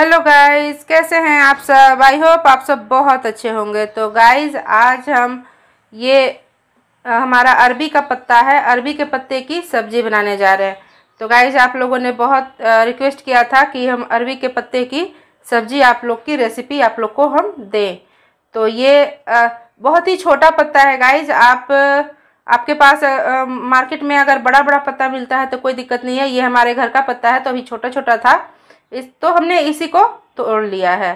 Hello guys कैसे हैं आप सब आई होप आप सब बहुत अच्छे होंगे तो गाइस आज हम ये हमारा अरबी का पत्ता है अरबी के पत्ते की सब्ज़ी बनाने जा रहे हैं तो गाइस आप लोगों ने बहुत रिक्वेस्ट किया था कि हम अरबी के पत्ते की सब्ज़ी आप लोग की रेसिपी आप लोग को हम दें तो ये बहुत ही छोटा पत्ता है गाइज आप आपके पास मार्केट में अगर बड़ा बड़ा पत्ता मिलता है तो कोई दिक्कत नहीं है ये हमारे घर का पत्ता है तो अभी छोटा छोटा था इस तो हमने इसी को तोड़ लिया है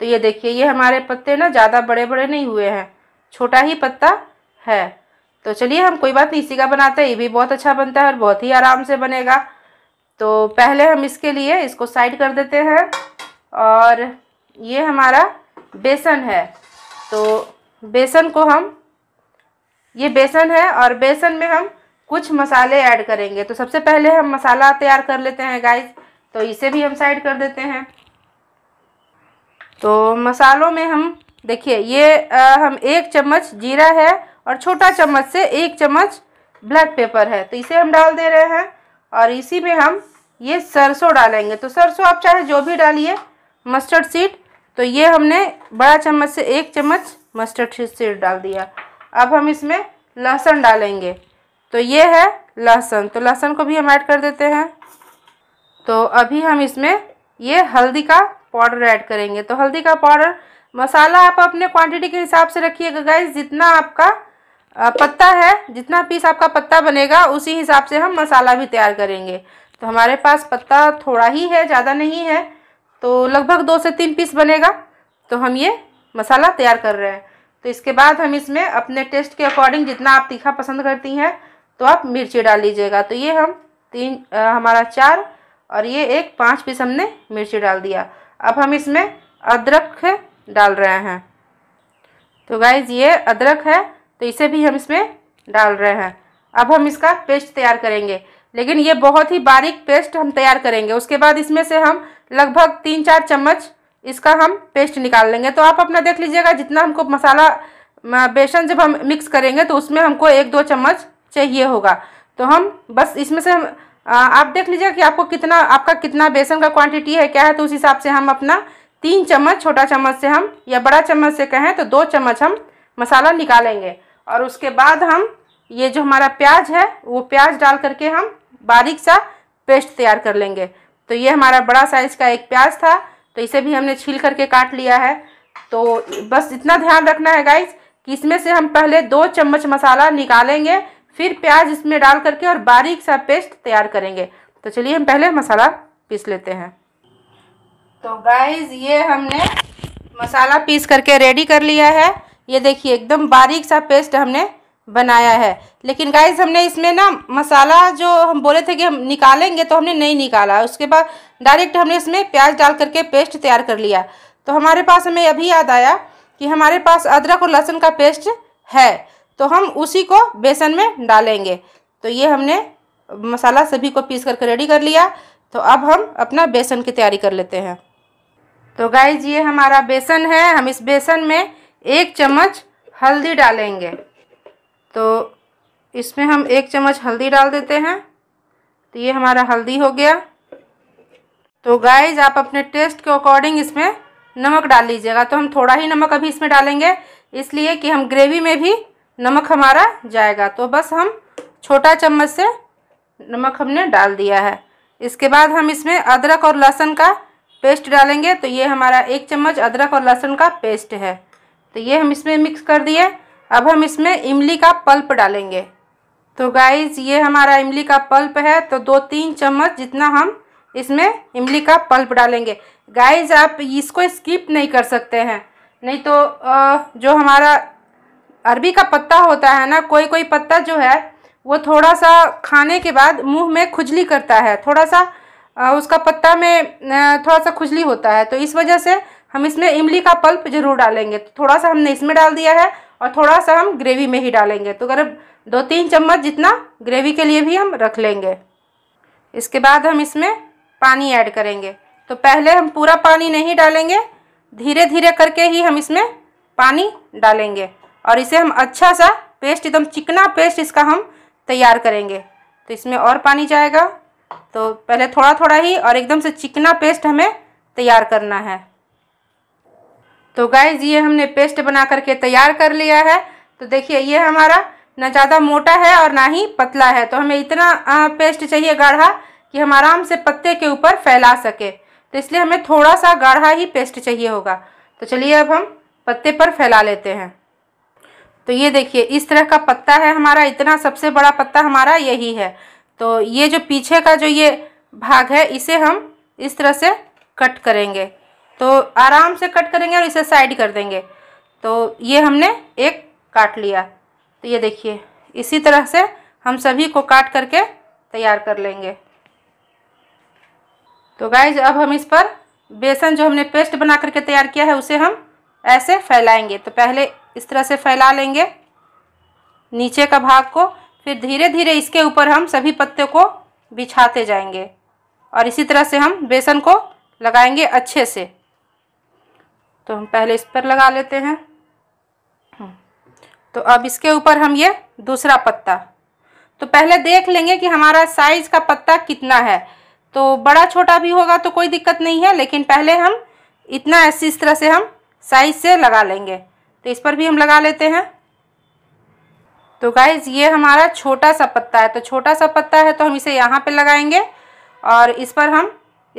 तो ये देखिए ये हमारे पत्ते ना ज़्यादा बड़े बड़े नहीं हुए हैं छोटा ही पत्ता है तो चलिए हम कोई बात नहीं इसी का बनाते हैं ये भी बहुत अच्छा बनता है और बहुत ही आराम से बनेगा तो पहले हम इसके लिए इसको साइड कर देते हैं और ये हमारा बेसन है तो बेसन को हम ये बेसन है और बेसन में हम कुछ मसाले ऐड करेंगे तो सबसे पहले हम मसाला तैयार कर लेते हैं गाइस तो इसे भी हम साइड कर देते हैं तो मसालों में हम देखिए ये आ, हम एक चम्मच जीरा है और छोटा चम्मच से एक चम्मच ब्लैक पेपर है तो इसे हम डाल दे रहे हैं और इसी में हम ये सरसों डालेंगे तो सरसों आप चाहे जो भी डालिए मस्टर्ड सीड तो ये हमने बड़ा चम्मच से एक चम्मच मस्टर्ड सीड डाल दिया अब हम इसमें लहसुन डालेंगे तो ये है लहसुन तो लहसुन को भी हम ऐड कर देते हैं तो अभी हम इसमें ये हल्दी का पाउडर ऐड करेंगे तो हल्दी का पाउडर मसाला आप अपने क्वांटिटी के हिसाब से रखिएगा गाइस जितना आपका पत्ता है जितना पीस आपका पत्ता बनेगा उसी हिसाब से हम मसाला भी तैयार करेंगे तो हमारे पास पत्ता थोड़ा ही है ज़्यादा नहीं है तो लगभग दो से तीन पीस बनेगा तो हम ये मसाला तैयार कर रहे हैं तो इसके बाद हम इसमें अपने टेस्ट के अकॉर्डिंग जितना आप तीखा पसंद करती हैं तो आप मिर्ची डाल लीजिएगा तो ये हम तीन आ, हमारा चार और ये एक पाँच पीस हमने मिर्ची डाल दिया अब हम इसमें अदरक डाल रहे हैं तो गाइज ये अदरक है तो इसे भी हम इसमें डाल रहे हैं अब हम इसका पेस्ट तैयार करेंगे लेकिन ये बहुत ही बारीक पेस्ट हम तैयार करेंगे उसके बाद इसमें से हम लगभग तीन चार चम्मच इसका हम पेस्ट निकाल लेंगे तो आप अपना देख लीजिएगा जितना हमको मसाला बेसन जब हम मिक्स करेंगे तो उसमें हमको एक दो चम्मच चाहिए होगा तो हम बस इसमें से हम आप देख लीजिए कि आपको कितना आपका कितना बेसन का क्वांटिटी है क्या है तो उस हिसाब से हम अपना तीन चम्मच छोटा चम्मच से हम या बड़ा चम्मच से कहें तो दो चम्मच हम मसाला निकालेंगे और उसके बाद हम ये जो हमारा प्याज है वो प्याज डाल करके हम बारीक सा पेस्ट तैयार कर लेंगे तो ये हमारा बड़ा साइज़ का एक प्याज था तो इसे भी हमने छील करके काट लिया है तो बस इतना ध्यान रखना है गाइज कि इसमें से हम पहले दो चम्मच मसाला निकालेंगे फिर प्याज इसमें डाल करके और बारीक सा पेस्ट तैयार करेंगे तो चलिए हम पहले मसाला पीस लेते हैं तो गाइज ये हमने मसाला पीस करके रेडी कर लिया है ये देखिए एकदम बारीक सा पेस्ट हमने बनाया है लेकिन गाइज हमने इसमें ना मसाला जो हम बोले थे कि हम निकालेंगे तो हमने नहीं निकाला उसके बाद डायरेक्ट हमने इसमें प्याज डाल करके पेस्ट तैयार कर लिया तो हमारे पास हमें अभी याद आया कि हमारे पास अदरक और लहसुन का पेस्ट है तो हम उसी को बेसन में डालेंगे तो ये हमने मसाला सभी को पीस करके रेडी कर लिया तो अब हम अपना बेसन की तैयारी कर लेते हैं तो गाइज ये हमारा बेसन है हम इस बेसन में एक चम्मच हल्दी डालेंगे तो इसमें हम एक चम्मच हल्दी डाल देते हैं तो ये हमारा हल्दी हो गया तो गाइज आप अपने टेस्ट के अकॉर्डिंग इसमें नमक डाल लीजिएगा तो हम थोड़ा ही नमक अभी इसमें डालेंगे इसलिए कि हम ग्रेवी में भी नमक हमारा जाएगा तो बस हम छोटा चम्मच से नमक हमने डाल दिया है इसके बाद हम इसमें अदरक और लहसुन का पेस्ट डालेंगे तो ये हमारा एक चम्मच अदरक और लहसुन का पेस्ट है तो ये हम इसमें मिक्स कर दिए अब हम इसमें इमली का पल्प डालेंगे तो गाइज ये हमारा इमली का पल्प है तो दो तीन चम्मच जितना हम इसमें इमली का पल्प डालेंगे गाइज आप इसको स्किप नहीं कर सकते हैं नहीं तो जो हमारा अरबी का पत्ता होता है ना कोई कोई पत्ता जो है वो थोड़ा सा खाने के बाद मुंह में खुजली करता है थोड़ा सा उसका पत्ता में थोड़ा सा खुजली होता है तो इस वजह से हम इसमें इमली का पल्प ज़रूर डालेंगे तो थोड़ा सा हमने इसमें डाल दिया है और थोड़ा सा हम ग्रेवी में ही डालेंगे तो अगर दो तीन चम्मच जितना ग्रेवी के लिए भी हम रख लेंगे इसके बाद हम इसमें पानी ऐड करेंगे तो पहले हम पूरा पानी नहीं डालेंगे धीरे धीरे करके ही हम इसमें पानी डालेंगे और इसे हम अच्छा सा पेस्ट एकदम चिकना पेस्ट इसका हम तैयार करेंगे तो इसमें और पानी जाएगा तो पहले थोड़ा थोड़ा ही और एकदम से चिकना पेस्ट हमें तैयार करना है तो गाइज ये हमने पेस्ट बना करके तैयार कर लिया है तो देखिए ये हमारा ना ज़्यादा मोटा है और ना ही पतला है तो हमें इतना पेस्ट चाहिए गाढ़ा कि हम आराम से पत्ते के ऊपर फैला सके तो इसलिए हमें थोड़ा सा गाढ़ा ही पेस्ट चाहिए होगा तो चलिए अब हम पत्ते पर फैला लेते हैं तो ये देखिए इस तरह का पत्ता है हमारा इतना सबसे बड़ा पत्ता हमारा यही है तो ये जो पीछे का जो ये भाग है इसे हम इस तरह से कट करेंगे तो आराम से कट करेंगे और इसे साइड कर देंगे तो ये हमने एक काट लिया तो ये देखिए इसी तरह से हम सभी को काट करके तैयार कर लेंगे तो गाइज अब हम इस पर बेसन जो हमने पेस्ट बना करके तैयार किया है उसे हम ऐसे फैलाएंगे तो पहले इस तरह से फैला लेंगे नीचे का भाग को फिर धीरे धीरे इसके ऊपर हम सभी पत्तों को बिछाते जाएंगे और इसी तरह से हम बेसन को लगाएंगे अच्छे से तो हम पहले इस पर लगा लेते हैं तो अब इसके ऊपर हम ये दूसरा पत्ता तो पहले देख लेंगे कि हमारा साइज़ का पत्ता कितना है तो बड़ा छोटा भी होगा तो कोई दिक्कत नहीं है लेकिन पहले हम इतना ऐसी इस तरह से हम साइज से लगा लेंगे तो इस पर भी हम लगा लेते हैं तो गाइज ये हमारा छोटा सा पत्ता है तो छोटा सा पत्ता है तो हम इसे यहाँ पे लगाएंगे और इस पर हम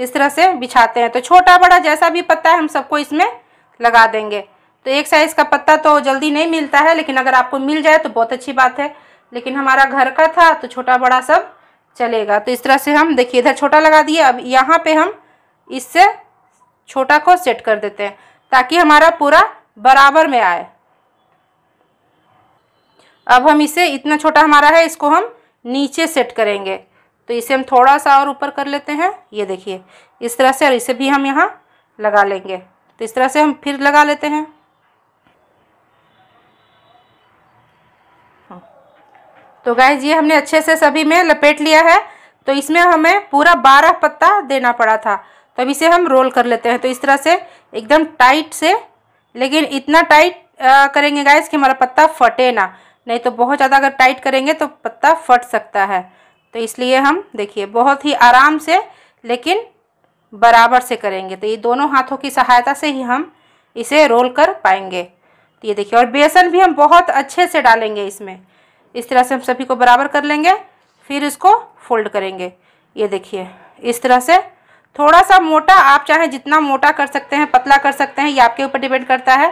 इस तरह से बिछाते हैं तो छोटा बड़ा जैसा भी पत्ता है हम सबको इसमें लगा देंगे तो एक साइज़ का पत्ता तो जल्दी नहीं मिलता है लेकिन अगर आपको मिल जाए तो बहुत अच्छी बात है लेकिन हमारा घर का था तो छोटा बड़ा सब चलेगा तो इस तरह से हम देखिए इधर छोटा लगा दिए अब यहाँ पे हम इससे छोटा को सेट कर देते हैं ताकि हमारा पूरा बराबर में आए अब हम इसे इतना छोटा हमारा है इसको हम नीचे सेट करेंगे तो इसे हम थोड़ा सा और ऊपर कर लेते हैं ये देखिए इस तरह से और इसे भी हम यहाँ लगा लेंगे तो इस तरह से हम फिर लगा लेते हैं हाँ। तो गाय ये हमने अच्छे से सभी में लपेट लिया है तो इसमें हमें पूरा बारह पत्ता देना पड़ा था तो अब इसे हम रोल कर लेते हैं तो इस तरह से एकदम टाइट से लेकिन इतना टाइट करेंगे गाइस कि हमारा पत्ता फटे ना नहीं तो बहुत ज़्यादा अगर टाइट करेंगे तो पत्ता फट सकता है तो इसलिए हम देखिए बहुत ही आराम से लेकिन बराबर से करेंगे तो ये दोनों हाथों की सहायता से ही हम इसे रोल कर पाएंगे तो ये देखिए और बेसन भी हम बहुत अच्छे से डालेंगे इसमें इस तरह से हम सभी को बराबर कर लेंगे फिर इसको फोल्ड करेंगे ये देखिए इस तरह से थोड़ा सा मोटा आप चाहे जितना मोटा कर सकते हैं पतला कर सकते हैं ये आपके ऊपर डिपेंड करता है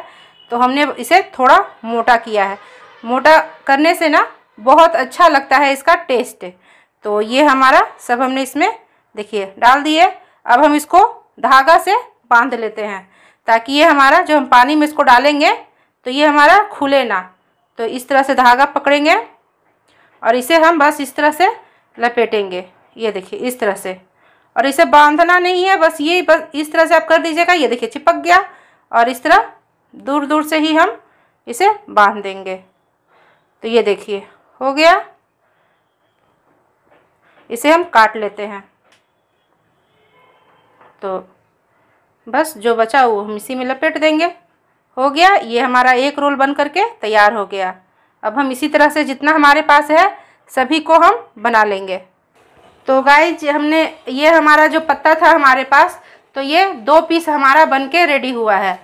तो हमने इसे थोड़ा मोटा किया है मोटा करने से ना बहुत अच्छा लगता है इसका टेस्ट तो ये हमारा सब हमने इसमें देखिए डाल दिए अब हम इसको धागा से बांध लेते हैं ताकि ये हमारा जो हम पानी में इसको डालेंगे तो ये हमारा खुले ना तो इस तरह से धागा पकड़ेंगे और इसे हम बस इस तरह से लपेटेंगे ये देखिए इस तरह से और इसे बांधना नहीं है बस ये बस इस तरह से आप कर दीजिएगा ये देखिए चिपक गया और इस तरह दूर दूर से ही हम इसे बांध देंगे तो ये देखिए हो गया इसे हम काट लेते हैं तो बस जो बचा वो हम इसी में लपेट देंगे हो गया ये हमारा एक रोल बन करके तैयार हो गया अब हम इसी तरह से जितना हमारे पास है सभी को हम बना लेंगे तो गाइज हमने ये हमारा जो पत्ता था हमारे पास तो ये दो पीस हमारा बन के रेडी हुआ है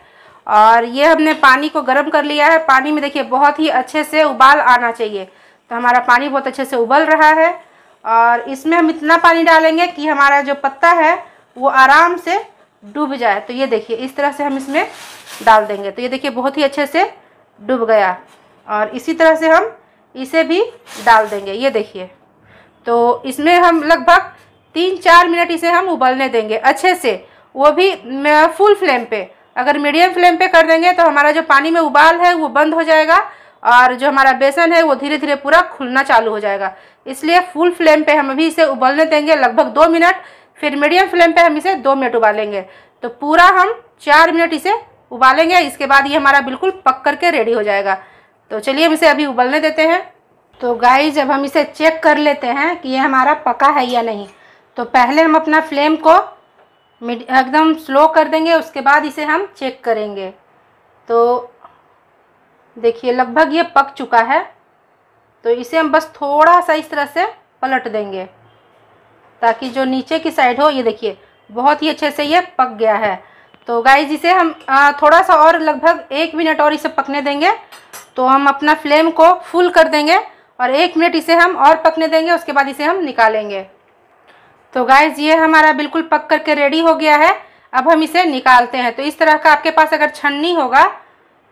और ये हमने पानी को गर्म कर लिया है पानी में देखिए बहुत ही अच्छे से उबाल आना चाहिए तो हमारा पानी बहुत अच्छे से उबल रहा है और इसमें हम इतना पानी डालेंगे कि हमारा जो पत्ता है वो आराम से डूब जाए तो ये देखिए इस तरह से हम इसमें डाल देंगे तो ये देखिए बहुत ही अच्छे से डूब गया और इसी तरह से हम इसे भी डाल देंगे ये देखिए तो इसमें हम लगभग तीन चार मिनट इसे हम उबलने देंगे अच्छे से वो भी फुल फ्लेम पे अगर मीडियम फ्लेम पे कर देंगे तो हमारा जो पानी में उबाल है वो बंद हो जाएगा और जो हमारा बेसन है वो धीरे धीरे पूरा खुलना चालू हो जाएगा इसलिए फुल फ्लेम पे हम अभी इसे उबलने देंगे लगभग दो मिनट फिर मीडियम फ्लेम पे हम इसे दो मिनट उबालेंगे तो पूरा हम चार मिनट इसे उबालेंगे इसके बाद ये हमारा बिल्कुल पक करके रेडी हो जाएगा तो चलिए हम इसे अभी उबलने देते हैं तो गाइज अब हम इसे चेक कर लेते हैं कि ये हमारा पका है या नहीं तो पहले हम अपना फ्लेम को एकदम स्लो कर देंगे उसके बाद इसे हम चेक करेंगे तो देखिए लगभग ये पक चुका है तो इसे हम बस थोड़ा सा इस तरह से पलट देंगे ताकि जो नीचे की साइड हो ये देखिए बहुत ही अच्छे से ये पक गया है तो गाइज इसे हम थोड़ा सा और लगभग एक मिनट और इसे पकने देंगे तो हम अपना फ्लेम को फुल कर देंगे और एक मिनट इसे हम और पकने देंगे उसके बाद इसे हम निकालेंगे तो गाइज ये हमारा बिल्कुल पक करके रेडी हो गया है अब हम इसे निकालते हैं तो इस तरह का आपके पास अगर छन्नी होगा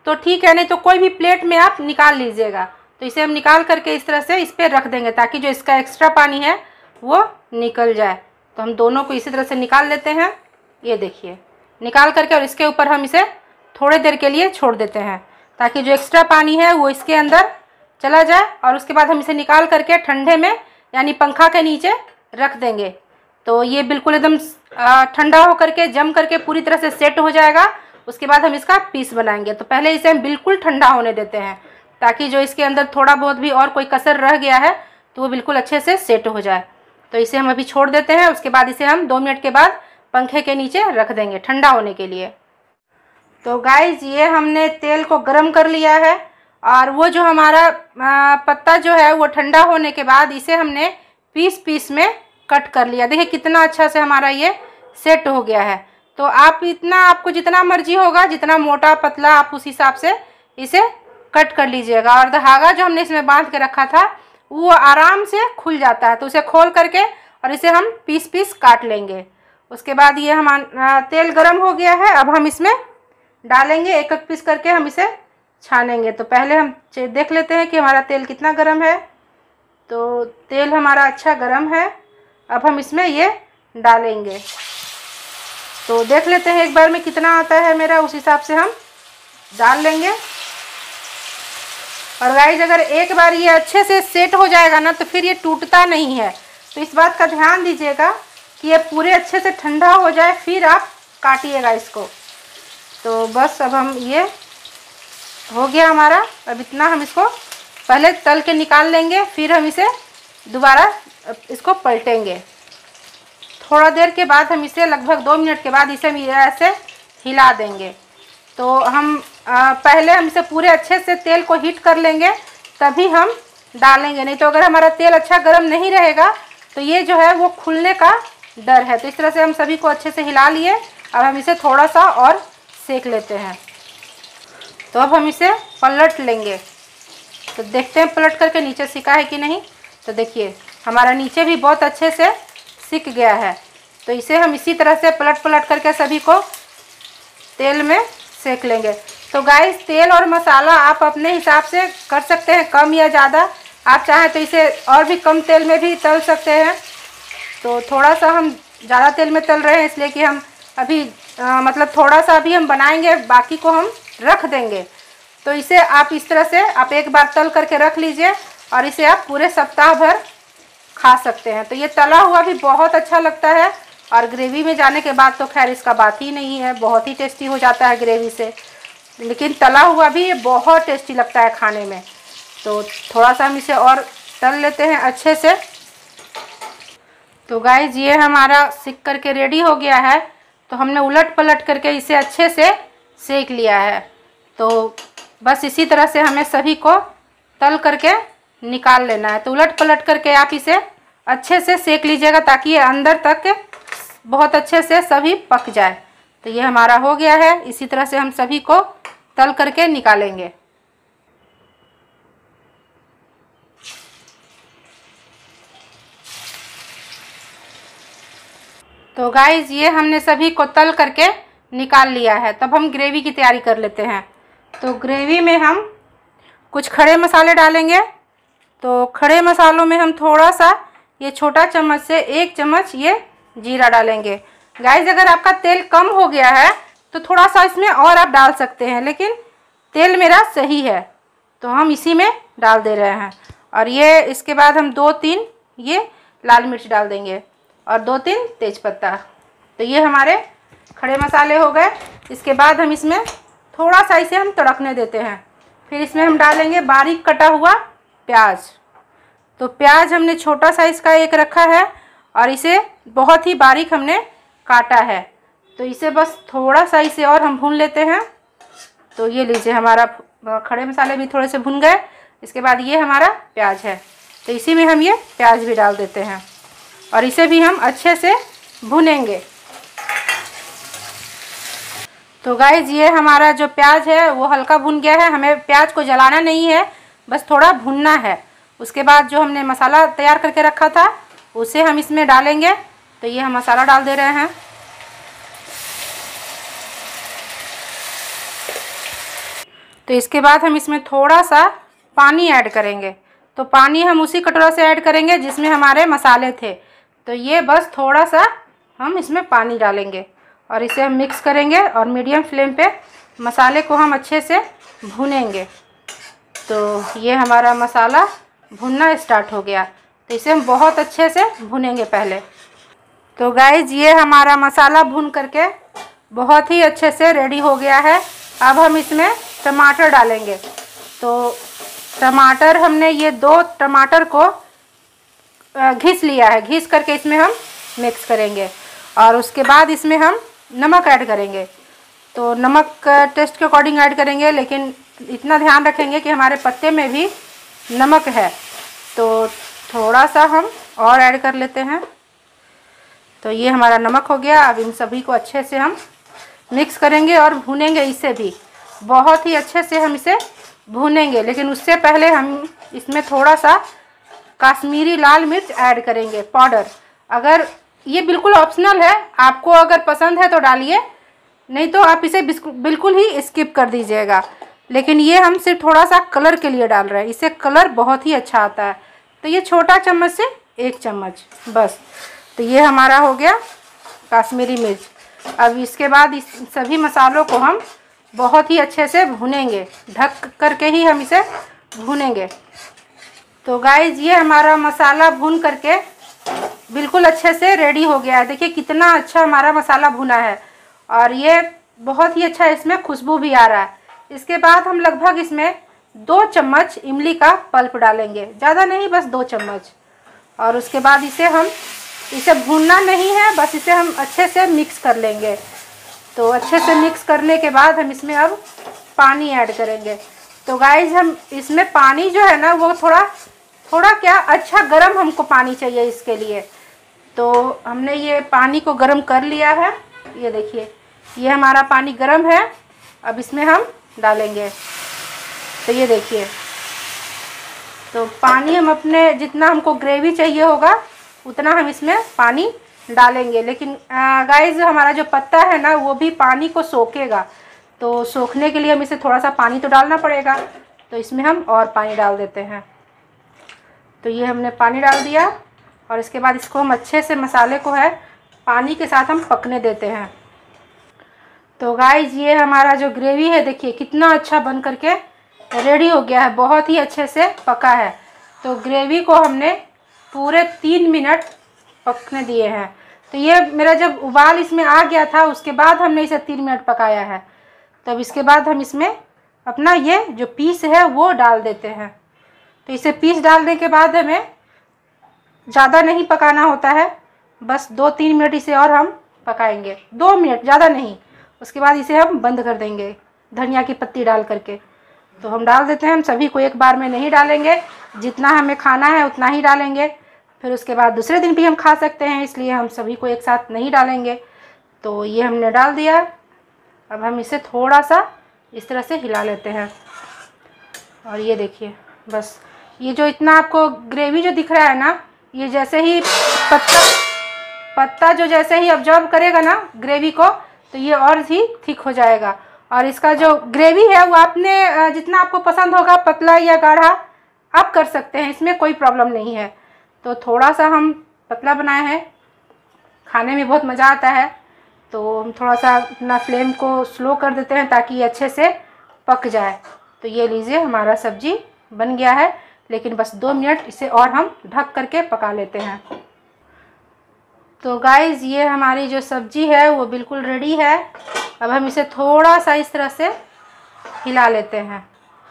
तो ठीक है नहीं तो कोई भी प्लेट में आप निकाल लीजिएगा तो इसे हम निकाल करके इस तरह से इस पर रख देंगे ताकि जो इसका एक्स्ट्रा पानी है वो निकल जाए तो हम दोनों को इसी तरह से निकाल लेते हैं ये देखिए निकाल करके और इसके ऊपर हम इसे थोड़े देर के लिए छोड़ देते हैं ताकि जो एक्स्ट्रा पानी है वो इसके अंदर चला जाए और उसके बाद हम इसे निकाल करके ठंडे में यानी पंखा के नीचे रख देंगे तो ये बिल्कुल एकदम ठंडा हो करके जम करके पूरी तरह से सेट हो जाएगा उसके बाद हम इसका पीस बनाएंगे तो पहले इसे हम बिल्कुल ठंडा होने देते हैं ताकि जो इसके अंदर थोड़ा बहुत भी और कोई कसर रह गया है तो वो बिल्कुल अच्छे से सेट हो जाए तो इसे हम अभी छोड़ देते हैं उसके बाद इसे हम दो मिनट के बाद पंखे के नीचे रख देंगे ठंडा होने के लिए तो गाइज ये हमने तेल को गर्म कर लिया है और वो जो हमारा पत्ता जो है वो ठंडा होने के बाद इसे हमने पीस पीस में कट कर लिया देखिए कितना अच्छा से हमारा ये सेट हो गया है तो आप इतना आपको जितना मर्जी होगा जितना मोटा पतला आप उस हिसाब से इसे कट कर लीजिएगा और धागा जो हमने इसमें बांध के रखा था वो आराम से खुल जाता है तो उसे खोल करके और इसे हम पीस पीस काट लेंगे उसके बाद ये हमारा तेल गर्म हो गया है अब हम इसमें डालेंगे एक एक पीस करके हम इसे छानेंगे तो पहले हम देख लेते हैं कि हमारा तेल कितना गर्म है तो तेल हमारा अच्छा गर्म है अब हम इसमें ये डालेंगे तो देख लेते हैं एक बार में कितना आता है मेरा उस हिसाब से हम डाल लेंगे और गाइज अगर एक बार ये अच्छे से सेट हो जाएगा ना तो फिर ये टूटता नहीं है तो इस बात का ध्यान दीजिएगा कि ये पूरे अच्छे से ठंडा हो जाए फिर आप काटिएगा इसको तो बस अब हम ये हो गया हमारा अब इतना हम इसको पहले तल के निकाल लेंगे फिर हम इसे दोबारा इसको पलटेंगे थोड़ा देर के बाद हम इसे लगभग दो मिनट के बाद इसे हम ऐसे हिला देंगे तो हम आ, पहले हम इसे पूरे अच्छे से तेल को हीट कर लेंगे तभी हम डालेंगे नहीं तो अगर हमारा तेल अच्छा गर्म नहीं रहेगा तो ये जो है वो खुलने का डर है तो इस तरह से हम सभी को अच्छे से हिला लिए अब हम इसे थोड़ा सा और सेक लेते हैं तो अब हम इसे पलट लेंगे तो देखते हैं पलट करके नीचे सिका है कि नहीं तो देखिए हमारा नीचे भी बहुत अच्छे से सिक गया है तो इसे हम इसी तरह से पलट पलट करके सभी को तेल में सेक लेंगे तो गाइस तेल और मसाला आप अपने हिसाब से कर सकते हैं कम या ज़्यादा आप चाहें तो इसे और भी कम तेल में भी तल सकते हैं तो थोड़ा सा हम ज़्यादा तेल में तल रहे हैं इसलिए कि हम अभी आ, मतलब थोड़ा सा अभी हम बनाएंगे बाकी को हम रख देंगे तो इसे आप इस तरह से आप एक बार तल करके रख लीजिए और इसे आप पूरे सप्ताह भर खा सकते हैं तो ये तला हुआ भी बहुत अच्छा लगता है और ग्रेवी में जाने के बाद तो खैर इसका बात ही नहीं है बहुत ही टेस्टी हो जाता है ग्रेवी से लेकिन तला हुआ भी ये बहुत टेस्टी लगता है खाने में तो थोड़ा सा हम इसे और तल लेते हैं अच्छे से तो गाइज ये हमारा सिक करके रेडी हो गया है तो हमने उलट पलट करके इसे अच्छे से सेक लिया है तो बस इसी तरह से हमें सभी को तल करके निकाल लेना है तो उलट पलट करके आप इसे अच्छे से सेक लीजिएगा ताकि ये अंदर तक बहुत अच्छे से सभी पक जाए तो ये हमारा हो गया है इसी तरह से हम सभी को तल करके निकालेंगे तो गाइज ये हमने सभी को तल करके निकाल लिया है तब हम ग्रेवी की तैयारी कर लेते हैं तो ग्रेवी में हम कुछ खड़े मसाले डालेंगे तो खड़े मसालों में हम थोड़ा सा ये छोटा चम्मच से एक चम्मच ये जीरा डालेंगे गाइस अगर आपका तेल कम हो गया है तो थोड़ा सा इसमें और आप डाल सकते हैं लेकिन तेल मेरा सही है तो हम इसी में डाल दे रहे हैं और ये इसके बाद हम दो तीन ये लाल मिर्च डाल देंगे और दो तीन तेज़पत्ता तो ये हमारे खड़े मसाले हो गए इसके बाद हम इसमें थोड़ा सा इसे हम तड़कने देते हैं फिर इसमें हम डालेंगे बारीक कटा हुआ प्याज तो प्याज हमने छोटा साइज़ का एक रखा है और इसे बहुत ही बारीक हमने काटा है तो इसे बस थोड़ा सा इसे और हम भून लेते हैं तो ये लीजिए हमारा खड़े मसाले भी थोड़े से भुन गए इसके बाद ये हमारा प्याज है तो इसी में हम ये प्याज भी डाल देते हैं और इसे भी हम अच्छे से भुनेंगे तो गाइज ये हमारा जो प्याज है वो हल्का भुन गया है हमें प्याज को जलाना नहीं है बस थोड़ा भुनना है उसके बाद जो हमने मसाला तैयार करके रखा था उसे हम इसमें डालेंगे तो ये हम मसाला डाल दे रहे हैं तो इसके बाद हम इसमें थोड़ा सा पानी ऐड करेंगे तो पानी हम उसी कटोरा से ऐड करेंगे जिसमें हमारे मसाले थे तो ये बस थोड़ा सा हम इसमें पानी डालेंगे और इसे हम मिक्स करेंगे और मीडियम फ्लेम पे मसाले को हम अच्छे से भूनेंगे तो ये हमारा मसाला भुनना स्टार्ट हो गया तो इसे हम बहुत अच्छे से भुनेंगे पहले तो गाइज ये हमारा मसाला भून करके बहुत ही अच्छे से रेडी हो गया है अब हम इसमें टमाटर डालेंगे तो टमाटर हमने ये दो टमाटर को घिस लिया है घिस करके इसमें हम मिक्स करेंगे और उसके बाद इसमें हम नमक ऐड करेंगे तो नमक टेस्ट के अकॉर्डिंग ऐड करेंगे लेकिन इतना ध्यान रखेंगे कि हमारे पत्ते में भी नमक है तो थोड़ा सा हम और ऐड कर लेते हैं तो ये हमारा नमक हो गया अब इन सभी को अच्छे से हम मिक्स करेंगे और भूनेंगे इसे भी बहुत ही अच्छे से हम इसे भूनेंगे लेकिन उससे पहले हम इसमें थोड़ा सा काश्मीरी लाल मिर्च ऐड करेंगे पाउडर अगर ये बिल्कुल ऑप्शनल है आपको अगर पसंद है तो डालिए नहीं तो आप इसे बिल्कुल ही स्किप कर दीजिएगा लेकिन ये हम सिर्फ थोड़ा सा कलर के लिए डाल रहे हैं इसे कलर बहुत ही अच्छा आता है तो ये छोटा चम्मच से एक चम्मच बस तो ये हमारा हो गया काश्मीरी मिर्च अब इसके बाद इस सभी मसालों को हम बहुत ही अच्छे से भूनेंगे ढक करके ही हम इसे भुनेंगे तो गाइज ये हमारा मसाला भून करके बिल्कुल अच्छे से रेडी हो गया है देखिए कितना अच्छा हमारा मसाला भुना है और ये बहुत ही अच्छा इसमें खुशबू भी आ रहा है इसके बाद हम लगभग इसमें दो चम्मच इमली का पल्प डालेंगे ज़्यादा नहीं बस दो चम्मच और उसके बाद इसे हम इसे भूनना नहीं है बस इसे हम अच्छे से मिक्स कर लेंगे तो अच्छे से मिक्स करने के बाद हम इसमें अब पानी ऐड करेंगे तो गाइज हम इसमें पानी जो है ना वो थोड़ा थोड़ा क्या अच्छा गर्म हमको पानी चाहिए इसके लिए तो हमने ये पानी को गर्म कर लिया है ये देखिए ये हमारा पानी गर्म है अब इसमें हम डालेंगे तो ये देखिए तो पानी हम अपने जितना हमको ग्रेवी चाहिए होगा उतना हम इसमें पानी डालेंगे लेकिन गाइज हमारा जो पत्ता है ना वो भी पानी को सोखेगा तो सोखने के लिए हम इसे थोड़ा सा पानी तो डालना पड़ेगा तो इसमें हम और पानी डाल देते हैं तो ये हमने पानी डाल दिया और इसके बाद इसको हम अच्छे से मसाले को है पानी के साथ हम पकने देते हैं तो गाइज ये हमारा जो ग्रेवी है देखिए कितना अच्छा बन करके रेडी हो गया है बहुत ही अच्छे से पका है तो ग्रेवी को हमने पूरे तीन मिनट पकने दिए हैं तो ये मेरा जब उबाल इसमें आ गया था उसके बाद हमने इसे तीन मिनट पकाया है तब तो इसके बाद हम इसमें अपना ये जो पीस है वो डाल देते हैं तो इसे पीस डालने के बाद हमें ज़्यादा नहीं पकाना होता है बस दो तीन मिनट इसे और हम पकाएंगे दो मिनट ज़्यादा नहीं उसके बाद इसे हम बंद कर देंगे धनिया की पत्ती डाल करके तो हम डाल देते हैं हम सभी को एक बार में नहीं डालेंगे जितना हमें खाना है उतना ही डालेंगे फिर उसके बाद दूसरे दिन भी हम खा सकते हैं इसलिए हम सभी को एक साथ नहीं डालेंगे तो ये हमने डाल दिया अब हम इसे थोड़ा सा इस तरह से हिला लेते हैं और ये देखिए बस ये जो इतना आपको ग्रेवी जो दिख रहा है ना ये जैसे ही पत्ता पत्ता जो जैसे ही ऑब्जॉर्व करेगा ना ग्रेवी को तो ये और ही थिक हो जाएगा और इसका जो ग्रेवी है वो आपने जितना आपको पसंद होगा पतला या गाढ़ा आप कर सकते हैं इसमें कोई प्रॉब्लम नहीं है तो थोड़ा सा हम पतला बनाए हैं खाने में बहुत मज़ा आता है तो हम थोड़ा सा अपना फ्लेम को स्लो कर देते हैं ताकि ये अच्छे से पक जाए तो ये लीजिए हमारा सब्जी बन गया है लेकिन बस दो मिनट इसे और हम ढक करके पका लेते हैं तो गाइज़ ये हमारी जो सब्ज़ी है वो बिल्कुल रेडी है अब हम इसे थोड़ा सा इस तरह से हिला लेते हैं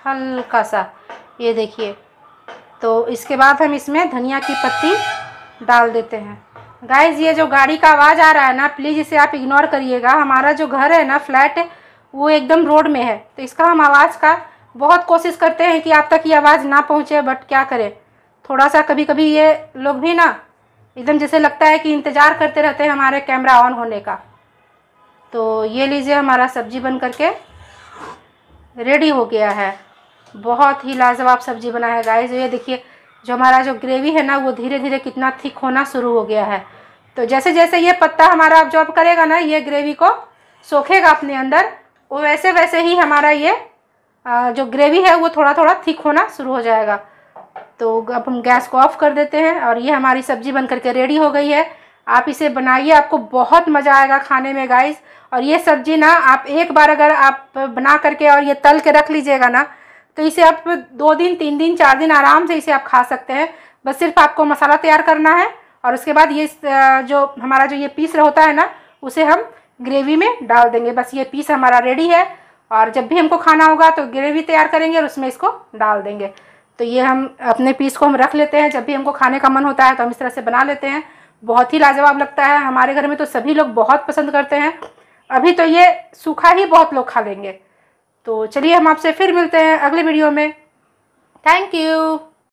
हल्का सा ये देखिए तो इसके बाद हम इसमें धनिया की पत्ती डाल देते हैं गाइज़ ये जो गाड़ी का आवाज़ आ रहा है ना प्लीज़ इसे आप इग्नोर करिएगा हमारा जो घर है ना फ्लैट वो एकदम रोड में है तो इसका हम आवाज़ का बहुत कोशिश करते हैं कि आप तक ये आवाज़ ना पहुँचे बट क्या करें थोड़ा सा कभी कभी ये लोग भी ना एकदम जैसे लगता है कि इंतज़ार करते रहते हैं हमारे कैमरा ऑन होने का तो ये लीजिए हमारा सब्जी बन करके रेडी हो गया है बहुत ही लाजवाब सब्जी बना है जो ये देखिए जो हमारा जो ग्रेवी है ना वो धीरे धीरे कितना थिक होना शुरू हो गया है तो जैसे जैसे ये पत्ता हमारा जॉब करेगा ना ये ग्रेवी को सोखेगा अपने अंदर वो वैसे वैसे ही हमारा ये जो ग्रेवी है वो थोड़ा थोड़ा थिक होना शुरू हो जाएगा तो अब हम गैस को ऑफ़ कर देते हैं और ये हमारी सब्ज़ी बन करके रेडी हो गई है आप इसे बनाइए आपको बहुत मज़ा आएगा खाने में गाइस और ये सब्ज़ी ना आप एक बार अगर आप बना करके और ये तल के रख लीजिएगा ना तो इसे आप दो दिन तीन दिन चार दिन आराम से इसे आप खा सकते हैं बस सिर्फ आपको मसाला तैयार करना है और उसके बाद ये जो हमारा जो ये पीस होता है ना उसे हम ग्रेवी में डाल देंगे बस ये पीस हमारा रेडी है और जब भी हमको खाना होगा तो ग्रेवी तैयार करेंगे और उसमें इसको डाल देंगे तो ये हम अपने पीस को हम रख लेते हैं जब भी हमको खाने का मन होता है तो हम इस तरह से बना लेते हैं बहुत ही लाजवाब लगता है हमारे घर में तो सभी लोग बहुत पसंद करते हैं अभी तो ये सूखा ही बहुत लोग खा लेंगे तो चलिए हम आपसे फिर मिलते हैं अगले वीडियो में थैंक यू